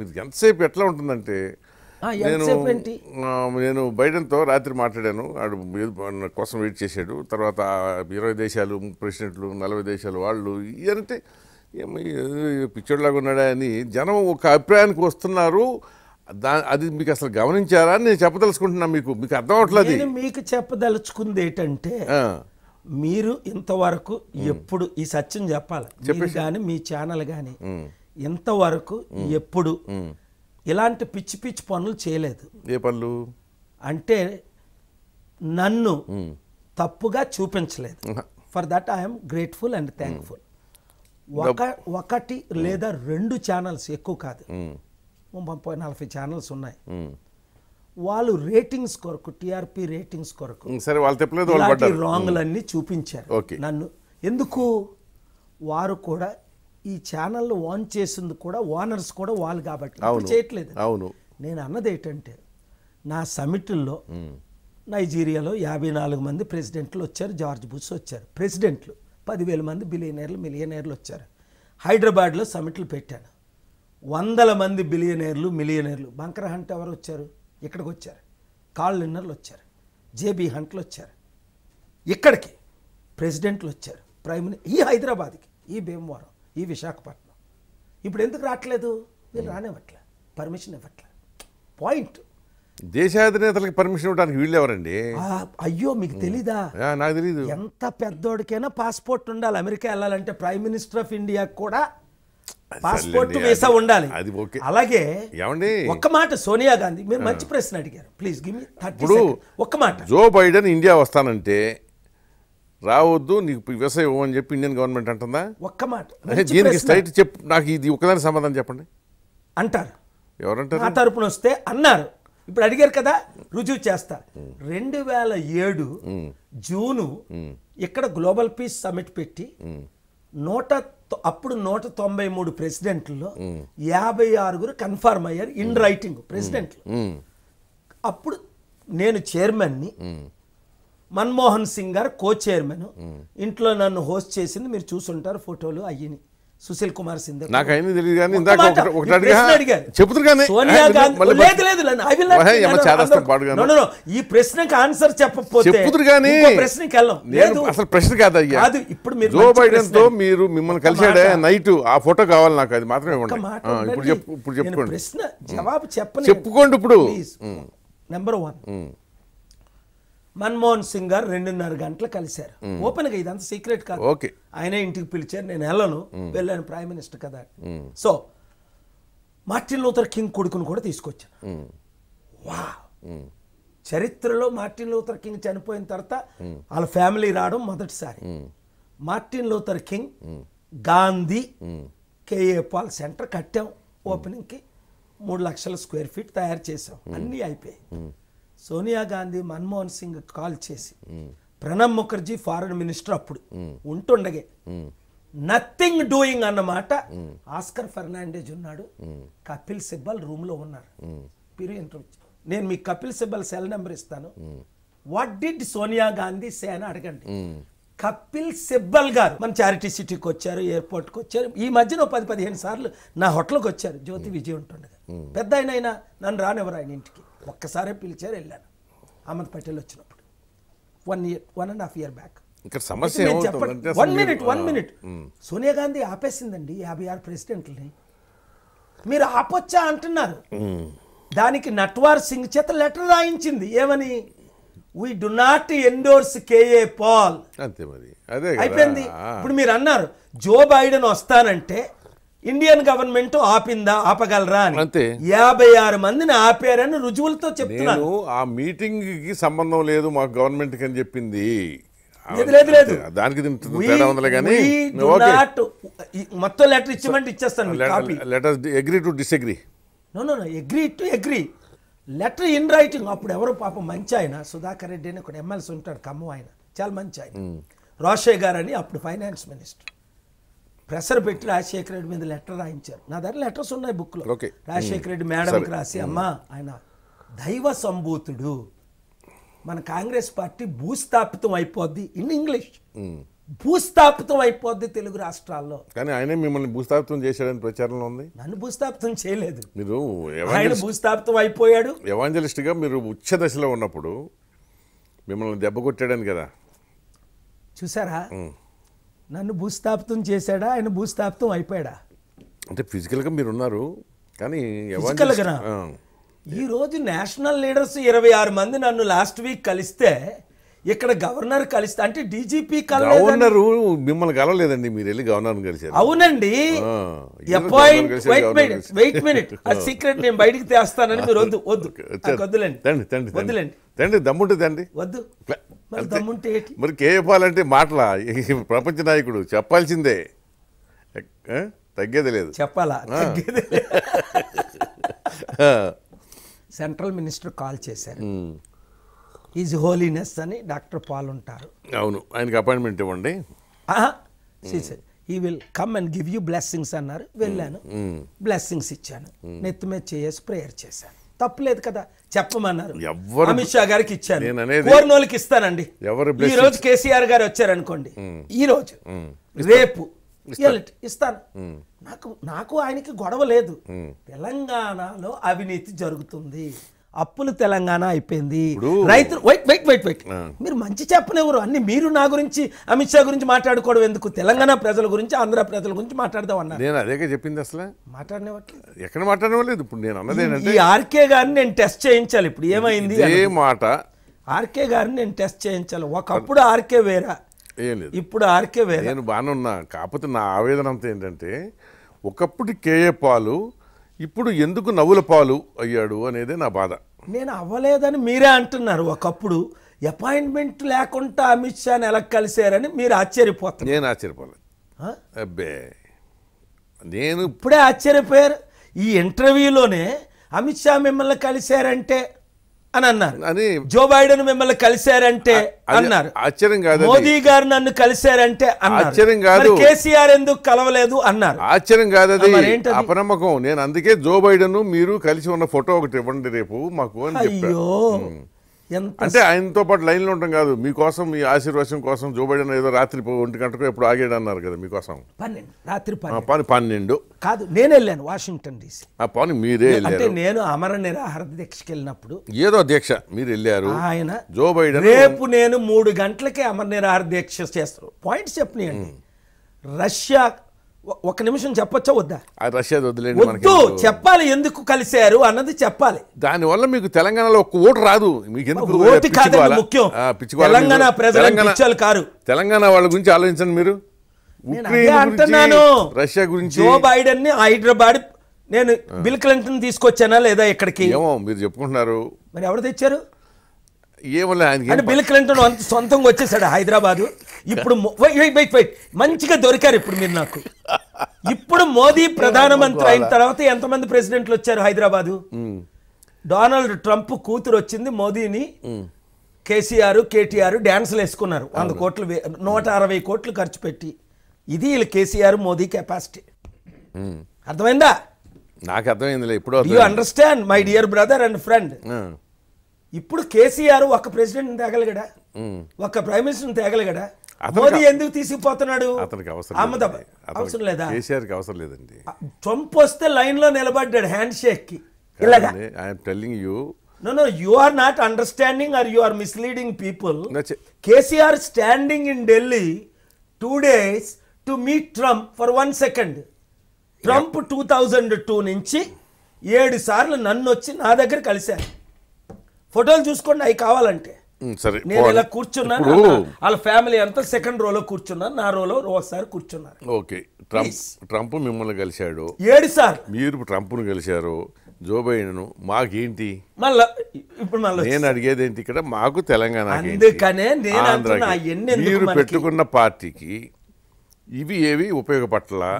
మీరు ఎంతసేపు ఎట్లా ఉంటుందంటే నేను నేను బైడెన్తో రాత్రి మాట్లాడాను ఆడు కోసం వెయిట్ చేశాడు తర్వాత ఇరవై దేశాలు ప్రెసిడెంట్లు నలభై దేశాలు వాళ్ళు ఇదంటే పిచ్చోడ్లాగా ఉన్నాడా అని జనం ఒక అభిప్రాయానికి వస్తున్నారు దా అది మీకు అసలు గమనించారా నేను చెప్పదలుచుకుంటున్నా మీకు మీకు అర్థం అవట్లేదు మీకు చెప్పదలుచుకుంది ఏంటంటే మీరు ఇంతవరకు ఎప్పుడు ఈ సత్యం చెప్పాలి చెప్పేసి కానీ మీ ఛానల్ కానీ ఇంతవరకు ఎప్పుడు ఇలాంటి పిచ్చి పిచ్చి పనులు చేయలేదు ఏ పనులు అంటే నన్ను తప్పుగా చూపించలేదు for that I'm grateful and thankful ఒక ఒకటి లేదా రెండు ఛానల్స్ ఎక్కువ కాదు ముప్పై నలభై ఛానల్స్ ఉన్నాయి వాళ్ళు రేటింగ్స్ కొరకు టిఆర్పి రేటింగ్స్ కొరకు సరే వాళ్ళు రాంగ్లన్నీ చూపించారు నన్ను ఎందుకు వారు కూడా ఈ ఛానల్ ఓన్ చేసింది కూడా ఓనర్స్ కూడా వాళ్ళు కాబట్టి చేయట్లేదు అవును నేను అన్నది ఏంటంటే నా సమిట్లో నైజీరియాలో యాభై నాలుగు మంది ప్రెసిడెంట్లు వచ్చారు జార్జ్ బుష్ వచ్చారు ప్రెసిడెంట్లు పదివేల మంది బిలియనీర్లు మిలియనీర్లు వచ్చారు హైదరాబాద్లో సమిట్లు పెట్టాను వందల మంది బిలియనీర్లు మిలియనీర్లు బంకర హంట్ ఎవరు వచ్చారు ఇక్కడికి వచ్చారు కాల్ లిన్నర్లు వచ్చారు జేబీ హంట్లు వచ్చారు ఇక్కడికి ప్రెసిడెంట్లు వచ్చారు ప్రైమ్ ఈ హైదరాబాద్కి ఈ భీమవరం ఈ విశాఖపట్నం ఇప్పుడు ఎందుకు రావట్లేదు వీళ్ళు hmm. రానివ్వట్లే పర్మిషన్ ఇవ్వట్లే పాయింట్ దేశాధినేతలకు పర్మిషన్ ఇవ్వడానికి వీళ్ళు ఎవరండి అయ్యో మీకు hmm. తెలీదా నాకు తెలీదు ఎంత పెద్దోడికైనా పాస్పోర్ట్ ఉండాలి అమెరికా వెళ్ళాలంటే ప్రైమ్ మినిస్టర్ ఆఫ్ ఇండియా కూడా పాస్పోర్ట్ వీసా ఉండాలి అది ఓకే అలాగే ఏమండి ఒక్క మాట సోనియా గాంధీ మీరు మంచి ప్రశ్న అడిగారు ప్లీజ్ గివ్ మీ ఇప్పుడు ఒక్క మాట జో బైడెన్ ఇండియా వస్తానంటే రావద్దు నీకు వ్యవసాయం ఇవ్వని చెప్పి ఇండియన్ గవర్నమెంట్ అంటుందా ఒక్క మాట దీనికి స్ట్రైట్ చెప్పు నాకు ఇది ఒకదాని సమాధానం చెప్పండి అంటారు ఎవరంటారు నా తరపున వస్తే అన్నారు ఇప్పుడు అడిగారు కదా రుజువు చేస్తారు రెండు వేల ఏడు జూను ఇక్కడ గ్లోబల్ పీస్ సమిట్ పెట్టి నూట అప్పుడు నూట తొంభై మూడు ప్రెసిడెంట్లలో యాభై ఆరుగురు కన్ఫర్మ్ అయ్యారు ఇన్ రైటింగ్ ప్రెసిడెంట్లు అప్పుడు నేను చైర్మన్ని మన్మోహన్ సింగ్ గారు కో చైర్మన్ ఇంట్లో నన్ను హోస్ట్ చేసింది మీరు చూసుంటారు ఫోటోలు అయ్యని సుశీల్ కుమార్ సింధు నాకు అయింది తెలియదు కానీ ఇందాక చెబుతున్నారు సోనియా గాంధీ లేదు ఈ ప్రశ్నకి ఆన్సర్ చెప్పకపోతే కానీ ప్రశ్నకి వెళ్ళం లేదు అసలు ప్రశ్న కాదు అయ్యా ఇప్పుడు మీరు జో బైడెన్ తో మీరు మిమ్మల్ని కలిసాడే నైట్ ఆ ఫోటో కావాలి నాకు అది మాత్రమే ఇప్పుడు చెప్పు ఇప్పుడు చెప్పుకోండి ప్రశ్న జవాబు చెప్పండి చెప్పుకోండి ఇప్పుడు నెంబర్ వన్ మన్మోహన్ సింగ్ గారు రెండున్నర గంటలు కలిశారు ఓపెన్గా ఇదంతా సీక్రెట్ కాదు ఆయనే ఇంటికి పిలిచారు నేను వెళ్ళను వెళ్ళాను ప్రైమ్ మినిస్టర్ కదా సో మార్టిన్ లూథర్ కింగ్ కొడుకును కూడా తీసుకొచ్చాను వా చరిత్రలో మార్టిన్ లూథర్ కింగ్ చనిపోయిన తర్వాత వాళ్ళ ఫ్యామిలీ రావడం మొదటిసారి Martin Luther King Gandhi K A Paul center కట్టాం ఓపెనింగ్కి మూడు లక్షల స్క్వేర్ ఫీట్ తయారు చేసాం అన్నీ అయిపోయాయి సోనియా గాంధీ మన్మోహన్ సింగ్ కాల్ చేసి ప్రణబ్ ముఖర్జీ ఫారెన్ మినిస్టర్ అప్పుడు ఉంటుండగే నథింగ్ డూయింగ్ అన్నమాట ఆస్కర్ ఫెర్నాండేజ్ ఉన్నాడు కపిల్ సిబ్బల్ రూమ్లో ఉన్నారు నేను మీ కపిల్ సిబ్బల్ సెల్ నెంబర్ ఇస్తాను what did Sonia Gandhi say అని అడగండి కపిల్ సిబ్బల్ గారు మన చారిటీ సిటీకి వచ్చారు ఎయిర్పోర్ట్కి వచ్చారు ఈ మధ్యన పది పదిహేను సార్లు నా హోటల్కి వచ్చారు జ్యోతి విజయ్ ఉంటుండగా పెద్ద ఆయన నన్ను రానివ్వరు ఆయన ఇంటికి ఒక్కసారే పిలిచారు వెళ్ళాను అహ్మద్ పటేల్ వచ్చినప్పుడు one year one and half year back ఇక్కడ సమస్య one minute one minute Sonia Gandhi ఆపేసిందండి యాభై ఆరు ప్రెసిడెంట్లని మీరు ఆపొచ్చా అంటున్నారు దానికి నట్వార్ సింగ్ చేత లెటర్ రాయించింది ఏమని we do not endorse K A Paul అయిపోయింది ఇప్పుడు మీరు అన్నారు జో బైడెన్ వస్తానంటే ఇండియన్ గవర్నమెంట్ ఆపిందా ఆపగలరా అని అంతే యాభై ఆరు మందిని ఆపారని రుజువులతో చెప్తున్నాను ఆ మీటింగ్ కి సంబంధం లేదు మా గవర్నమెంట్ అని చెప్పింది లేదు లేదు దానికి మొత్తం లెటర్ ఇచ్చేమంటే ఇచ్చేస్తాను letter to disagree no no to agree letter in writing అప్పుడు ఎవరు పాప మంచి ఆయన సుధాకర్ రెడ్డి అని ఒక ఎమ్మెల్సీ ఉంటాడు కమ్మ ఆయన చాలా మంచి ఆయన రోషే గారు అని అప్పుడు ఫైనాన్స్ మినిస్టర్ ప్రెషర్ పెట్టి రాజశేఖర రెడ్డి మీద లెటర్ రాయించారు నా దగ్గర లెటర్స్ ఉన్నాయి బుక్లో రాజశేఖర రెడ్డి మేడంకి రాసి అమ్మ ఆయన దైవ సంభూతుడు మన కాంగ్రెస్ పార్టీ భూస్థాపితం అయిపోద్ది ఇన్ ఇంగ్లీష్ భూస్థాపితం అయిపోద్ది తెలుగు రాష్ట్రాల్లో కానీ ఆయనే మిమ్మల్ని భూస్థాపితం చేశాడని ప్రచారంలో ఉంది నన్ను భూస్థాపితం చేయలేదు మీరు ఆయన భూస్థాపితం అయిపోయాడు గా మీరు ఉచ్చ దశలో ఉన్నప్పుడు మిమ్మల్ని దెబ్బ కొట్టాడని కదా చూసారా నన్ను భూస్థాపితం చేశాడా ఆయన భూస్థాపితం అయిపోయాడా అంటే ఫిజికల్గా మీరు ఉన్నారు కానీ ఈరోజు నేషనల్ లీడర్స్ ఇరవై ఆరు మంది నన్ను లాస్ట్ వీక్ కలిస్తే ఇక్కడ గవర్నర్ కలిస్తే అంటే డీజీపీ గవర్నర్ మిమ్మల్ని కలవలేదండి మీరు వెళ్ళి గవర్నర్ కలిసారు అవునండి వెయిట్ మినిట్ ఆ సీక్రెట్ నేను బయటికి తెస్తానని మీరు వద్దు వద్దు వద్దులేండి తండి తండి వద్దులేండి దమ్ముంటుంది దమ్ముంటే వద్దు దమ్ముంటే మరి కే చెప్పాలంటే మాటలా ప్రపంచ నాయకుడు చెప్పాల్సిందే తగ్గేది లేదు చెప్పాలా తగ్గేది సెంట్రల్ మినిస్టర్ కాల్ చేశారు ఈజ్ హోలీనెస్ అని డాక్టర్ పాల్ ఉంటారు అవును ఆయనకి అపాయింట్మెంట్ ఇవ్వండి he will come and give you blessings అన్నారు వెళ్ళాను బ్లెస్సింగ్స్ ఇచ్చాను నెత్తి మీద చేసి ప్రేయర్ చేశాను తప్పులేదు కదా చెప్పమన్నారు అమిత్ షా గారికి ఇచ్చాను కోరినోళ్ళకి ఇస్తానండి ఈ రోజు కేసీఆర్ గారు అనుకోండి ఈ రోజు రేపు ఇస్తాను నాకు నాకు ఆయనకి గొడవ లేదు తెలంగాణలో అవినీతి జరుగుతుంది అప్పులు తెలంగాణ అయిపోయింది రైతులు వైట్ వైట్ వైట్ వైట్ మీరు మంచి చెప్పనెవరు అన్ని మీరు నా గురించి అమిత్ షా గురించి మాట్లాడుకోవడం ఎందుకు తెలంగాణ ప్రజల గురించి ఆంధ్ర ప్రజల గురించి మాట్లాడదాం అన్నారు నేను అదే చెప్పింది అసలు మాట్లాడనివ్వట్లేదు ఎక్కడ మాట్లాడనివ్వలేదు ఇప్పుడు నేను అన్నదే ఈ ఆర్కే గారిని నేను టెస్ట్ చేయించాలి ఇప్పుడు ఏమైంది ఏ మాట ఆర్కే గారిని నేను టెస్ట్ చేయించాలి ఒకప్పుడు ఆర్కే వేరా ఇప్పుడు ఆర్కే వేరే నేను బాగానే ఉన్నా కాకపోతే నా ఆవేదన అంతా ఏంటంటే ఒకప్పుడు కేఏ పాలు ఇప్పుడు ఎందుకు నవ్వుల పాలు అయ్యాడు అనేదే నా బాధ నేను అవ్వలేదని మీరే అంటున్నారు ఒకప్పుడు అపాయింట్మెంట్ లేకుండా అమిత్ షాని ఎలా కలిశారని మీరు ఆశ్చర్యపోతారు నేను ఆశ్చర్యపోలేదు అబ్బే నేను ఇప్పుడే ఆశ్చర్యపోయారు ఈ ఇంటర్వ్యూలోనే అమిత్ షా మిమ్మల్ని కలిశారంటే అని అన్నారు అని జో బైడెన్ మిమ్మల్ని కలిశారంటే అన్నారు ఆశ్చర్యం కాదు మోదీ గారు నన్ను కలిశారంటే ఆశ్చర్యం కాదు కేసీఆర్ ఎందుకు కలవలేదు అన్నారు ఆశ్చర్యం కాదు అది అపనమ్మకం నేను అందుకే జో బైడెన్ మీరు కలిసి ఉన్న ఫోటో ఒకటి ఇవ్వండి రేపు మాకు అని చెప్పారు అంటే ఆయనతో పాటు లైన్లో ఉండడం కాదు మీకోసం మీ ఆశీర్వాదం కోసం జో ఏదో రాత్రి ఒంటి గంటకు ఎప్పుడు ఆగాడు అన్నారు కదా మీకోసం పన్నెండు రాత్రి పని పన్నెండు కాదు నేను వెళ్ళాను వాషింగ్టన్ డీసీ ఆ పని మీరే అంటే నేను అమర నిరాహార దీక్షకి వెళ్ళినప్పుడు ఏదో దీక్ష మీరు వెళ్ళారు ఆయన జో బైడెన్ రేపు నేను మూడు గంటలకే అమర నిరాహార దీక్ష చేస్తాను పాయింట్స్ చెప్పనియండి రష్యా ఒక నిమిషం చెప్పొచ్చా వద్దా రష్యా వద్దు చెప్పాలి ఎందుకు కలిశారు అన్నది చెప్పాలి దానివల్ల మీకు తెలంగాణలో ఒక్క ఓటు రాదు మీకు ఎందుకు ముఖ్యం తెలంగాణ ప్రజల కారు తెలంగాణ వాళ్ళ గురించి ఆలోచించండి మీరు అంటున్నాను రష్యా గురించి జో బైడెన్ ని హైదరాబాద్ నేను బిల్ క్లింటన్ తీసుకొచ్చానా లేదా ఇక్కడికి ఏమో మీరు చెప్పుకుంటున్నారు మరి ఎవరు తెచ్చారు ఏమన్నా బిల్ క్లింటన్ అంత సొంతంగా వచ్చేసాడు హైదరాబాద్ ఇప్పుడు మంచిగా దొరికారు ఇప్పుడు మీరు నాకు ఇప్పుడు మోదీ ప్రధానమంత్రి అయిన తర్వాత ఎంతమంది ప్రెసిడెంట్లు వచ్చారు హైదరాబాదు డొనాల్డ్ ట్రంప్ కూతురు వచ్చింది మోదీని కేసీఆర్ కేటీఆర్ డ్యాన్సులు వేసుకున్నారు వంద కోట్లు నూట అరవై కోట్లు ఖర్చు పెట్టి ఇది వీళ్ళు కేసీఆర్ మోదీ కెపాసిటీ అర్థమైందా నాకు అర్థమైంది ఇప్పుడు you understand my dear brother and friend ఇప్పుడు కేసీఆర్ ఒక ప్రెసిడెంట్ తేగలిగాడా ఒక ప్రైమ్ మినిస్టర్ తేగలిగాడా మోదీ ఎందుకు తీసుకుపోతున్నాడు అతనికి అవసరం అహ్మదాబాద్ అవసరం లేదా కేసీఆర్కి అవసరం లేదండి ట్రంప్ వస్తే లైన్ లో నిలబడ్డాడు హ్యాండ్ షేక్ కి ఇలాగా telling you no no you are not understanding are you are misleading people KCR standing in Delhi two days to meet Trump for one second Trump two thousand two నుంచి ఏడు సార్లు నన్ను వచ్చి నా దగ్గర కలిశారు ఫోటోలు చూసుకోండి అవి కావాలంటే నేను ఇలా కూర్చున్నాను వాళ్ళ ఫ్యామిలీ అంతా సెకండ్ రోలో కూర్చున్నాను నా రోలో ఒకసారి కూర్చున్నారు ఓకే ట్రంప్ ట్రంప్ మిమ్మల్ని కలిశాడు ఏడు సార్ మీరు ట్రంప్ను కలిశారు జో బైడెన్ మాకేంటి మళ్ళా ఇప్పుడు నేను అడిగేది ఏంటి ఇక్కడ మాకు తెలంగాణ అందుకనే నేను మీరు పెట్టుకున్న పార్టీకి ఇవి ఏవి ఉపయోగపడలా